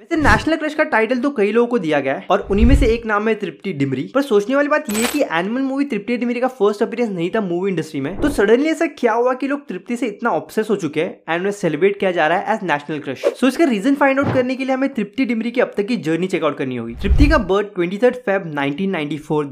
वैसे national crush का title तो कई लोगों को दिया गया है और उन्हीं में से एक नाम है तृप्ति डिमरी पर सोचने वाली बात यह कि एनिमल मूवी तृप्ति डिमरी का फर्स्ट अपीयरेंस नहीं था मूवी इंडस्ट्री में तो सडनली ऐसा क्या हुआ कि लोग तृप्ति से इतना ऑब्सेस हो चुके हैं एंड सेलिब्रेट किया जा रहा है एज नेशनल क्रश सो इसका रीजन फाइंड आउट करने के लिए हमें तृप्ति डिमरी की अब तक की जर्नी चेकआउट करनी होगी तृप्ति का birth twenty third Feb nineteen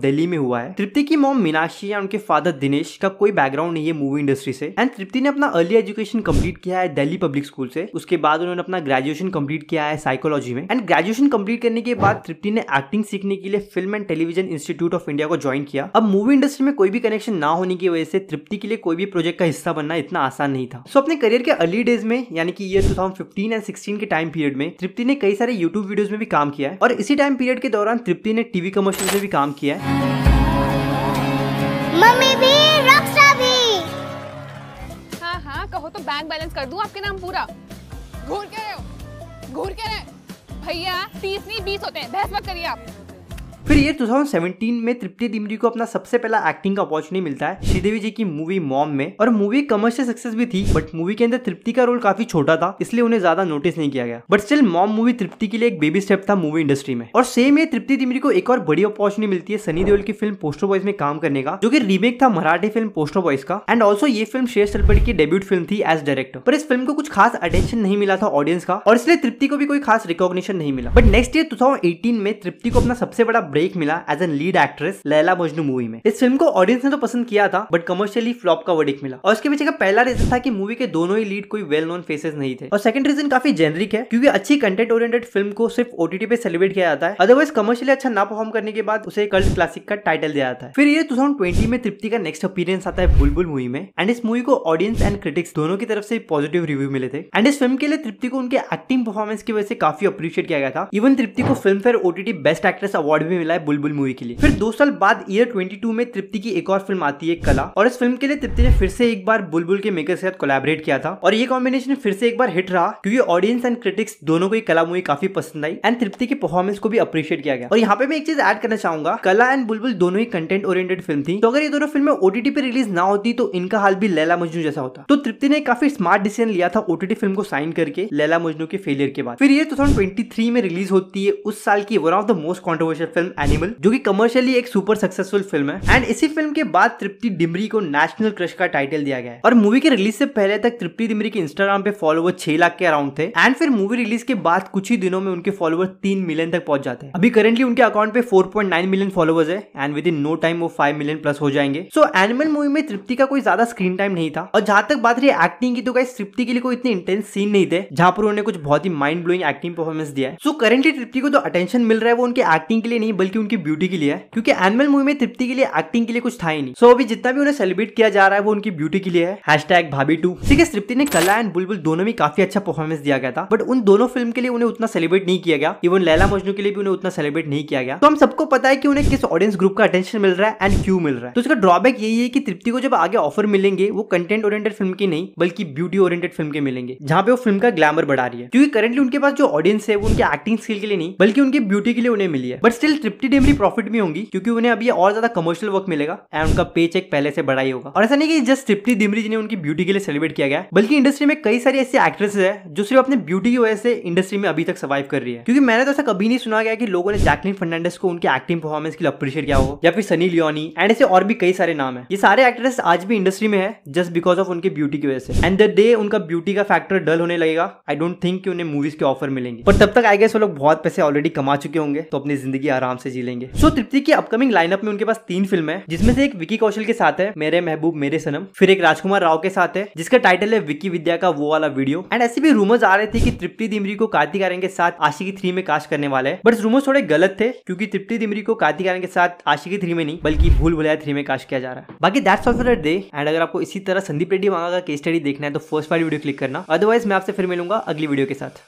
Delhi में हुआ है तृप्ति की मोम मीनाक्षी या उनके फादर दिनेश का कोई बैकग्राउंड नहीं है मूवी इंडस्ट्री से एंड तृप्ति ने अपना अर्ली एजुकेशन कम्प्लीट किया है दिल्ली पब्लिक स्कूल से उसके बाद उन्होंने अपना ग्रेजुएशन कम्प्लीट किया है साइकोलॉजी सोशियोलॉजी में एंड ग्रेजुएशन कंप्लीट करने के बाद तृप्ति ने एक्टिंग सीखने के लिए film and television institute of India को ज्वाइन किया अब मूवी इंडस्ट्री में कोई भी कनेक्शन ना होने की वजह से तृप्ति के लिए कोई भी प्रोजेक्ट का हिस्सा बनना इतना आसान नहीं था सो अपने करियर के अर्ली डेज में यानी कि ईयर 2015 एंड सिक्सटीन के टाइम पीरियड में तृप्ति ने कई सारे यूट्यूब वीडियोज में भी काम किया है और इसी टाइम पीरियड के दौरान तृप्ति ने टीवी कमर्शियल में भी काम किया है मम्मी भी रक्षा भी हाँ हाँ कहो तो बैंक बैलेंस कर दूं आपके नाम पूरा घूर के रहे हो भैया तीस नहीं बीस होते हैं बहस मत करिए आप फिर ये 2017 में तृप्ति दिमरी को अपना सबसे पहला एक्टिंग का अपॉर्चुनिटी मिलता है श्रीदेवी जी की मूवी मॉम में और मूवी कमर्शियल सक्सेस भी थी बट मूवी के अंदर तृप्ति का रोल काफी छोटा था इसलिए उन्हें ज्यादा नोटिस नहीं किया गया but still Mom movie Tripti के लिए एक बेबी स्टेप था मूवी इंडस्ट्री में और सेम ये तृप्ति दिमरी को एक और बड़ी अपॉर्चुनिटी मिलती है सनी देओल की फिल्म पोस्टर बॉयज में काम करने का जो की रीमेक था मराठी फिल्म पोस्टर बॉयज का एंड ऑल्सो ये फिल्म शेष सलपट की डेब्यूट फिल्म थी एज डायरेक्टर पर इस फिल्म को कुछ खास अटेंशन नहीं मिला था ऑडियंस का और इसलिए तृप्ति को भी कोई खास रिकॉग्निशन नहीं मिला बट नेक्स्ट ईयर टू में तृप्ति को अपना सबसे बड़ा ब्रेक मिला as an lead actress Laila Majnu movie में इस फिल्म को ऑडियंस ने तो पसंद किया था बट कमर्शियली फ्लॉप का वर्डिक मिला और उसके पीछे का पहला रीजन था कि मूवी के दोनों ही लीड कोई वेल नोन फेसेस नहीं थे और सेकंड रीजन काफी जेनरिक है क्योंकि अच्छी कंटेंट ओरिएंटेड फिल्म को सिर्फ ओटीटी पे सेलिब्रेट किया जाता है अदरवाइज कमर्शियली अच्छा ना परफॉर्म करने के बाद उसे कल्ट क्लासिक का टाइटल दिया जाता है फिर ये टू में तृप्ति का नेक्स्ट अपीरियंस आता है बुलबुल मूवी में एंड इस मूवी को ऑडियंस एंड क्रिटिक्स दोनों की तरफ से पॉजिटिव रिव्यू मिले थे एंड इस फिल्म के लिए तृप्ति को उनके एक्टिंग परफॉर्मेंस की वजह से काफी अप्रिशिएट किया गया था इवन तृप्ति को Filmfare OTT best actress award भी मिला है बुलबुल मूवी के लिए फिर दो साल बाद ईयर 22 में तृप्ति की एक और फिल्म आती है कला और इस फिल्म के लिए तृप्ति ने फिर से एक बार बुलबुल के मेकर के साथ कोलेबरेट किया था और ये कॉम्बिनेशन फिर से एक बार हिट रहा क्योंकि ऑडियंस एंड क्रिटिक्स दोनों को कला मूवी काफी पसंद आई एंड तृप्ति की परफॉर्मेंस को भी अप्रिशिएट किया गया और यहाँ पे मैं एक चीज एड करना चाहूंगा कला एंड बुलबुल दोनों ही कंटेंट ओरिएंटेड फिल्म थी तो अगर ये दोनों फिल्में ओटीटी पे रिलीज ना होती तो इनका हाल भी लैला मजनू जैसा होता तो तृप्ति ने काफी स्मार्ट डिसीजन लिया था ओटीटी फिल्म को साइन करके लैला मजनू के फेलियर के बाद फिर ये टू में रिलीज होती है उस साल की one of the most controversial film Animal जो कि कमर्शियली एक सुपर सक्सेसफुल फिल्म है एंड इसी फिल्म के बाद तृप्ति डिमरी को नेशनल क्रश का टाइटल दिया गया है और मूवी के रिलीज से पहले तक तृप्ति डिमरी के इंस्टाग्राम पे फॉलोवर छह लाख के अराउंड थे एंड फिर मूवी रिलीज के बाद कुछ ही दिनों में उनके फॉलोवर तीन मिलियन तक पहुंच जाते हैं अभी करेंटली उनके अकाउंट पे four point nine million followers है and within no time वो फाइव मिलियन प्लस हो जाएंगे सो एनिमल मूवी में तृप्ति का कोई ज्यादा स्क्रीन टाइम नहीं था और जहां तक बात रही एक्टिंग की तो कहीं तृप्ति के लिए कोई इतने इंटेंस सीन नहीं थे जहां पर उन्होंने कुछ बहुत ही माइंड ब्लोइंग एक्टिंग परफॉर्मेंस दिया है सो करेंटली तृप्ति को जो अटेंशन मिल रहा है वो उनके एक्टिंग के लिए नहीं बल्कि उनकी ब्यूटी के लिए है क्योंकि एनिमल मूवी में तृप्ति के लिए एक्टिंग के लिए कुछ था ही नहीं सो अभी जितना भी उन्हें सेलिब्रेट किया जा रहा है वो उनकी ब्यूटी के लिए है हैशटैग भाभी टू ठीक है तृप्ति ने कला एंड बुलबुल दोनों में काफी अच्छा परफॉर्मेंस दिया गया था बट उन दोनों फिल्म के लिए उन्हें उतना सेलिब्रेट नहीं किया गया इवन लैला मजनू के लिए भी उन्हें उतना सेलिब्रेट नहीं किया गया तो हम सबको पता है कि उन्हें किस ऑडियंस ग्रुप का अटेंशन मिल रहा है एंड क्यों मिल रहा है तो उसका ड्रॉबैक यही है कि तृप्ति को जब आगे ऑफर मिलेंगे वो कंटेंट ओरिएंटेड फिल्म की नहीं बल्कि ब्यूटी ओरिएंटेड फिल्म के मिलेंगे जहाँ पे वो फिल्म का ग्लैमर बढ़ा रही है क्योंकि करेंटली उनके पास जो ऑडियंस है वो उनके एक्टिंग स्किल के लिए नहीं बल्कि उनकी ब्यूटी के लिए उन्हें मिली है but still fifty Dimri profit में होंगी क्योंकि उन्हें अभी और ज्यादा कमर्शियल वर्क मिलेगा एंड उनका पे चेक पहले से बड़ा ही होगा और ऐसा नहीं कि जस्ट फिफ्टी डिमरी जिन्हें उनकी ब्यूटी के लिए सेलिब्रेट किया गया बल्कि इंडस्ट्री में कई सारी ऐसी एक्ट्रेसेस है जो सिर्फ अपने ब्यूटी की वजह से इंडस्ट्री में अभी तक सर्वाइव कर रही है क्योंकि मैंने तो ऐसा कभी नहीं सुना गया कि लोगों ने जैकलिन फर्नांडिस को उनकी एक्टिंग परफॉर्मेंस के लिए अप्रिशिएट किया हो या फिर सनी लियोनी एंड ऐसे और भी कई सारे नाम है ये सारे एक्ट्रेस आज भी इंडस्ट्री में है जस्ट बिकॉज ऑफ उनकी ब्यूटी की वजह से एंड द डे उनका ब्यूटी का फैक्टर डल होने लगेगा आई डोंट थिंक कि उन्हें मूवीज के ऑफर मिलेंगे पर तब तक आई गेस वो लोग बहुत पैसे ऑलरेडी कमा चुके होंगे तो अपनी जिंदगी आराम से से जी लेंगे सो so, तृप्ति की अपकमिंग लाइनअप में उनके पास तीन फिल्म है जिसमें से एक विकी कौशल के साथ है मेरे महबूब मेरे सनम फिर एक राजकुमार राव के साथ है जिसका टाइटल है विकी विद्या का वो वाला वीडियो एंड ऐसे भी रूमर्स आ रहे थे कि तृप्ति दिमरी को कार्तिक आर्यन के साथ आशिकी थ्री में कास्ट करने वाले बट रूमर्स थोड़े गलत थे क्योंकि तृप्ति दिमरी को कार्तिक आर्यन के साथ आशिकी थ्री में नहीं बल्कि भूल भुलाया थ्री में कास्ट किया जा रहा है बाकी that's all for day and अगर आपको इसी तरह संदीप रेड्डी मांगा का केस स्टडी देखना है तो फर्स्ट वाली वीडियो क्लिक करना अदरवाइज मैं आपसे फिर मिलूंगा अगली वीडियो के साथ